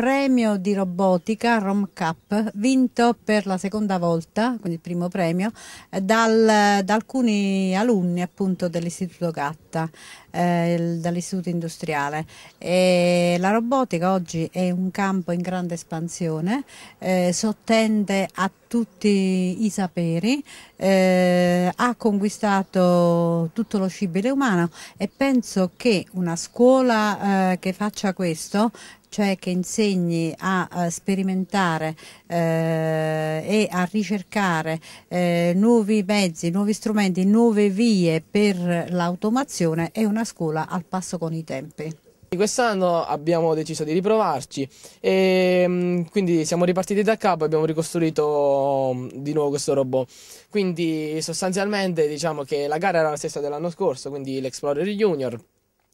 premio di robotica Rom Cup vinto per la seconda volta, quindi il primo premio, dal, da alcuni alunni appunto dell'Istituto Gatta, eh, dall'Istituto Industriale. E la robotica oggi è un campo in grande espansione, eh, sottende a tutti i saperi, eh, ha conquistato tutto lo scibile umano e penso che una scuola eh, che faccia questo cioè che insegni a, a sperimentare eh, e a ricercare eh, nuovi mezzi, nuovi strumenti, nuove vie per l'automazione è una scuola al passo con i tempi. Quest'anno abbiamo deciso di riprovarci e mm, quindi siamo ripartiti da capo e abbiamo ricostruito mm, di nuovo questo robot. Quindi sostanzialmente diciamo che la gara era la stessa dell'anno scorso, quindi l'Explorer Junior,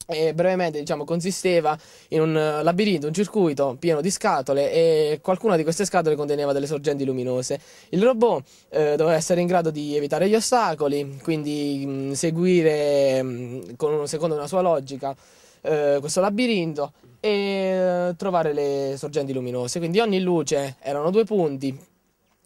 e brevemente, diciamo, consisteva in un eh, labirinto, un circuito pieno di scatole e qualcuna di queste scatole conteneva delle sorgenti luminose. Il robot eh, doveva essere in grado di evitare gli ostacoli, quindi mh, mm, seguire, mh, mm, con, secondo una sua logica, eh, questo labirinto e eh, trovare le sorgenti luminose. Quindi ogni luce erano due punti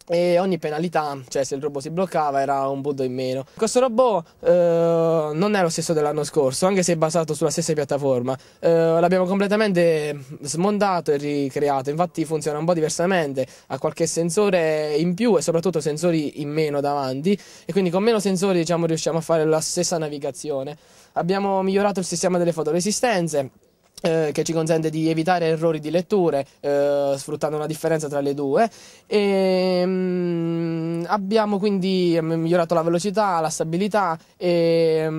e ogni penalità, cioè se il robot si bloccava era un punto in meno. Questo robot eh, non è lo stesso dell'anno scorso, anche se è basato sulla stessa piattaforma. Eh, l'abbiamo completamente smontato e ricreato, infatti funziona un po' diversamente, ha qualche sensore in più e soprattutto sensori in meno davanti e quindi con meno sensori diciamo, riusciamo a fare la stessa navigazione. Abbiamo migliorato il sistema delle fotoresistenze eh, che ci consente di evitare errori di letture eh, sfruttando una differenza tra le due e, ehm, mh, abbiamo quindi migliorato la velocità, la stabilità e ehm,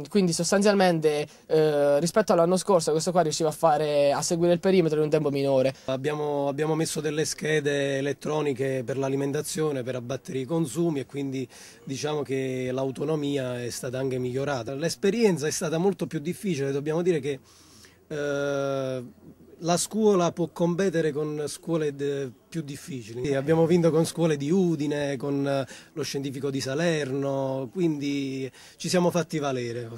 mh, quindi sostanzialmente eh, rispetto all'anno scorso questo qua riusciva a, fare, a seguire il perimetro in un tempo minore abbiamo, abbiamo messo delle schede elettroniche per l'alimentazione per abbattere i consumi e quindi diciamo che l'autonomia è stata anche migliorata l'esperienza è stata molto più difficile dobbiamo dire che eh, la scuola può competere con scuole più difficili. Abbiamo vinto con scuole di Udine, con eh, lo scientifico di Salerno, quindi ci siamo fatti valere.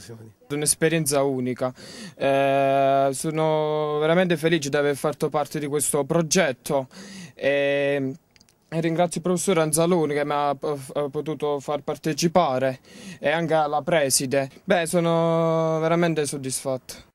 È un'esperienza unica. Eh, sono veramente felice di aver fatto parte di questo progetto. E... ringrazio il professor Anzaloni che mi ha eh, potuto far partecipare e anche la preside. Beh, sono veramente soddisfatto.